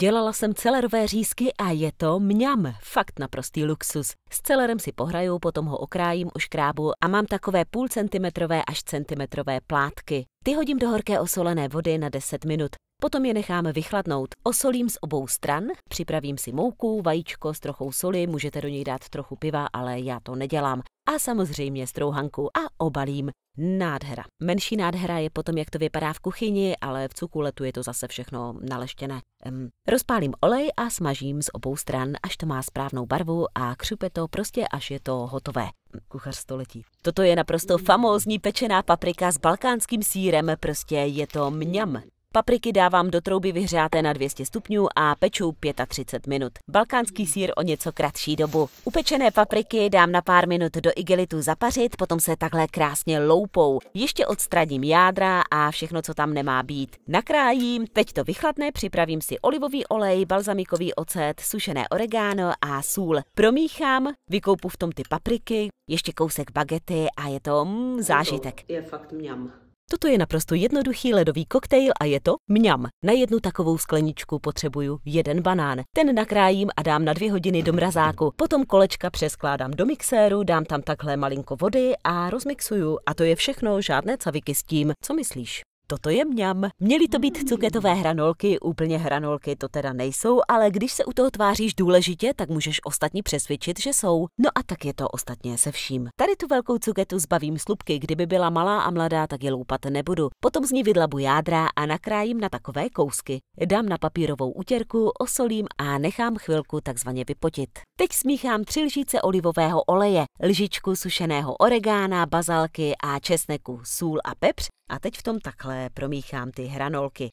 Dělala jsem celerové řízky a je to mňam, fakt naprostý luxus. S celerem si pohraju, potom ho okrájím už krábu a mám takové půl centimetrové až centimetrové plátky. Ty hodím do horké osolené vody na 10 minut. Potom je necháme vychladnout. Osolím z obou stran, připravím si mouku, vajíčko s trochou soli, můžete do něj dát trochu piva, ale já to nedělám. A samozřejmě strouhanku a obalím. Nádhera. Menší nádhera je potom, jak to vypadá v kuchyni, ale v cukuletu je to zase všechno naleštěné. Um, rozpálím olej a smažím z obou stran, až to má správnou barvu a křupe to prostě, až je to hotové. Kuchař století. Toto je naprosto famózní pečená paprika s balkánským sírem, prostě je to mňam. Papriky dávám do trouby vyhřáté na 200 stupňů a peču 35 minut. Balkánský sír o něco kratší dobu. Upečené papriky dám na pár minut do igelitu zapařit, potom se takhle krásně loupou. Ještě odstradím jádra a všechno, co tam nemá být. Nakrájím, teď to vychladne, připravím si olivový olej, balzamikový ocet, sušené oregano a sůl. Promíchám, vykoupu v tom ty papriky, ještě kousek bagety a je to mm, zážitek. Je fakt mňam. Toto je naprosto jednoduchý ledový koktejl a je to mňam. Na jednu takovou skleničku potřebuju jeden banán. Ten nakrájím a dám na dvě hodiny do mrazáku. Potom kolečka přeskládám do mixéru, dám tam takhle malinko vody a rozmixuju. A to je všechno, žádné caviky s tím. Co myslíš? Toto je mňam. Měly to být cuketové hranolky, úplně hranolky to teda nejsou, ale když se u toho tváříš důležitě, tak můžeš ostatní přesvědčit, že jsou. No a tak je to ostatně se vším. Tady tu velkou cuketu zbavím slupky, kdyby byla malá a mladá, tak je loupat nebudu. Potom z ní vydlabu jádra a nakrájím na takové kousky. Dám na papírovou utěrku, osolím a nechám chvilku takzvaně vypotit. Teď smíchám tři lžíce olivového oleje, lžičku sušeného oregána, bazalky a česneku, sůl a pepř a teď v tom takhle promíchám ty hranolky.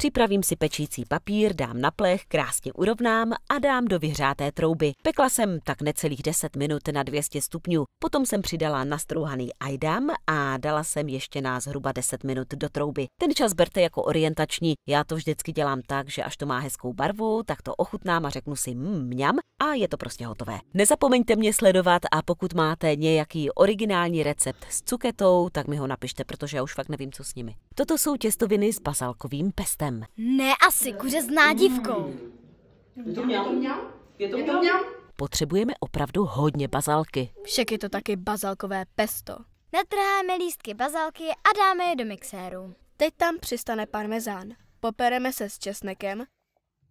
Připravím si pečící papír, dám na plech, krásně urovnám a dám do vyhřáté trouby. Pekla jsem tak necelých 10 minut na 200 stupňů. Potom jsem přidala nastrouhaný ajdam a dala jsem ještě na zhruba 10 minut do trouby. Ten čas berte jako orientační. Já to vždycky dělám tak, že až to má hezkou barvu, tak to ochutnám a řeknu si mm, mňam a je to prostě hotové. Nezapomeňte mě sledovat a pokud máte nějaký originální recept s cuketou, tak mi ho napište, protože já už fakt nevím, co s nimi. Toto jsou těstoviny s bazalkovým pestem prstem. Ne asi, kuře s nádivkou. Je to mňam? Je to mňam? Potřebujeme opravdu hodně bazalky. Však je to taky bazalkové pesto. Natrháme lístky bazalky a dáme je do mixéru. Teď tam přistane parmezán. Popereme se s česnekem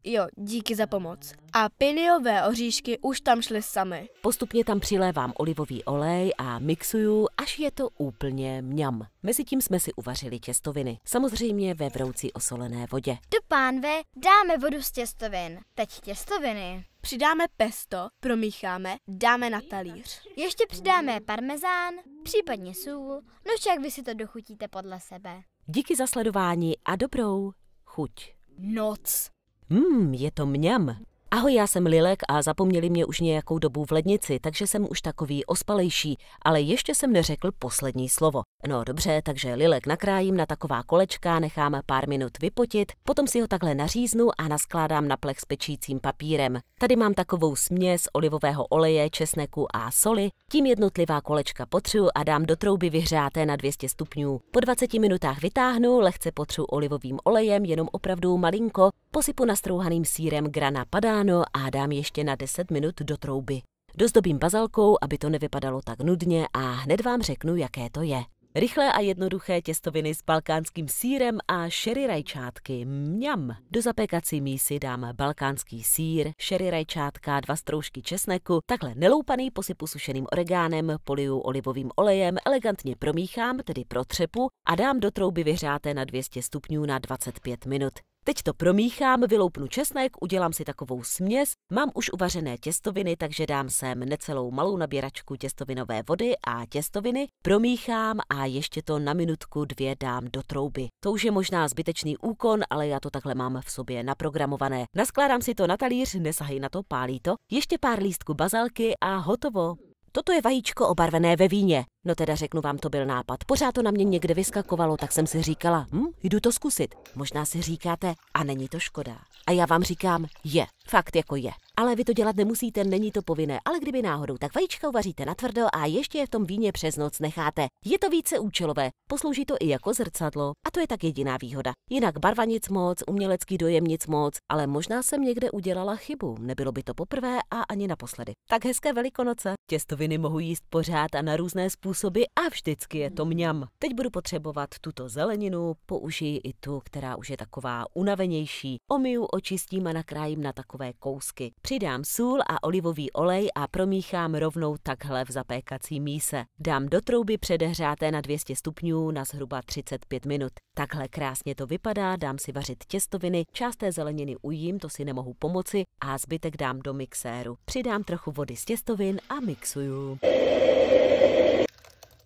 Jo, díky za pomoc. A piliové oříšky už tam šly samy. Postupně tam přilévám olivový olej a mixuju, až je to úplně mňam. Mezitím jsme si uvařili těstoviny, samozřejmě ve vroucí osolené vodě. Do pánve dáme vodu z těstovin. Teď těstoviny. Přidáme pesto, promícháme, dáme na talíř. Ještě přidáme parmezán, případně sůl, no však vy si to dochutíte podle sebe. Díky za sledování a dobrou chuť. Noc. Mmm, je to mňam. Ahoj, já jsem Lilek a zapomněli mě už nějakou dobu v lednici, takže jsem už takový ospalejší, ale ještě jsem neřekl poslední slovo. No dobře, takže Lilek nakrájím na taková kolečka, nechám pár minut vypotit, potom si ho takhle naříznu a naskládám na plech s pečícím papírem. Tady mám takovou směs olivového oleje, česneku a soli, tím jednotlivá kolečka potřu a dám do trouby vyhřáté na 200 stupňů. Po 20 minutách vytáhnu, lehce potřu olivovým olejem, jenom opravdu malinko, posypu nastrouhaným sírem grana padá ráno a dám ještě na 10 minut do trouby. Dozdobím bazalkou, aby to nevypadalo tak nudně a hned vám řeknu, jaké to je. Rychlé a jednoduché těstoviny s balkánským sírem a šery rajčátky. Mňam! Do zapékací mísy dám balkánský sír, šery rajčátka, dva stroužky česneku, takhle neloupaný posypu sušeným oregánem, poliju olivovým olejem, elegantně promíchám, tedy protřepu a dám do trouby vyhřáté na 200 stupňů na 25 minut. Teď to promíchám, vyloupnu česnek, udělám si takovou směs. Mám už uvařené těstoviny, takže dám sem necelou malou naběračku těstovinové vody a těstoviny, promíchám a ještě to na minutku dvě dám do trouby. To už je možná zbytečný úkon, ale já to takhle mám v sobě naprogramované. Naskládám si to na talíř, nesahej na to, pálí to, ještě pár lístků bazalky a hotovo. Toto je vajíčko obarvené ve víně. No teda řeknu vám, to byl nápad. Pořád to na mě někde vyskakovalo, tak jsem si říkala, hm, jdu to zkusit. Možná si říkáte, a není to škoda. A já vám říkám, je, fakt jako je. Ale vy to dělat nemusíte, není to povinné, ale kdyby náhodou, tak vajíčka uvaříte na tvrdo a ještě je v tom víně přes noc necháte. Je to více účelové, poslouží to i jako zrcadlo a to je tak jediná výhoda. Jinak barva nic moc, umělecký dojem nic moc, ale možná jsem někde udělala chybu, nebylo by to poprvé a ani naposledy. Tak hezké velikonoce. Těstoviny mohu jíst pořád a na různé způsoby způsoby a vždycky je to mňam. Teď budu potřebovat tuto zeleninu, použiji i tu, která už je taková unavenější. Omiju, očistím a nakrájím na takové kousky. Přidám sůl a olivový olej a promíchám rovnou takhle v zapékací míse. Dám do trouby předehřáté na 200 stupňů na zhruba 35 minut. Takhle krásně to vypadá, dám si vařit těstoviny, část té zeleniny ujím, to si nemohu pomoci, a zbytek dám do mixéru. Přidám trochu vody z těstovin a mixuju.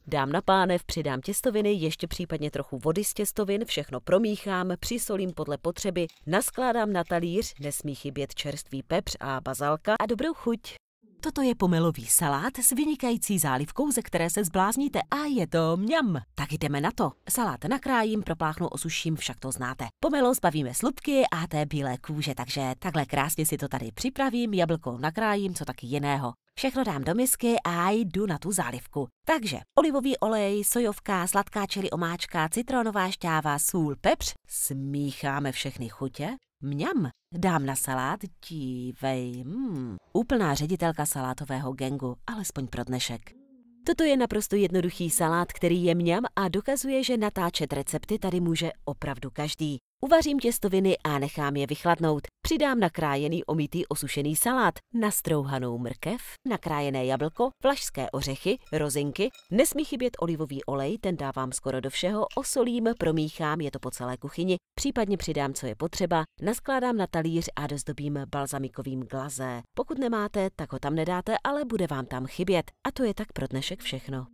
Dám na pánev, přidám těstoviny, ještě případně trochu vody z těstovin, všechno promíchám, přisolím podle potřeby, naskládám na talíř, nesmí chybět čerstvý pepř a bazalka a dobrou chuť. Toto je pomelový salát s vynikající zálivkou, ze které se zblázníte a je to mňam. Tak jdeme na to. Salát nakrájím, propláchnu, osuším, však to znáte. Pomelo zbavíme slupky a té bílé kůže, takže takhle krásně si to tady připravím, jablko nakrájím, co taky jiného. Všechno dám do misky a jdu na tu zálivku. Takže olivový olej, sojovka, sladká čili omáčka, citronová šťáva, sůl, pepř. Smícháme všechny chutě. Mňam, dám na salát, dívej, mm. úplná ředitelka salátového gengu, alespoň pro dnešek. Toto je naprosto jednoduchý salát, který je mňam a dokazuje, že natáčet recepty tady může opravdu každý. Uvařím těstoviny a nechám je vychladnout. Přidám nakrájený omítý osušený salát, nastrouhanou mrkev, nakrájené jablko, vlašské ořechy, rozinky. Nesmí chybět olivový olej, ten dávám skoro do všeho, osolím, promíchám, je to po celé kuchyni, případně přidám, co je potřeba, naskládám na talíř a dozdobím balzamikovým glazé. Pokud nemáte, tak ho tam nedáte, ale bude vám tam chybět. A to je tak pro dnešek všechno.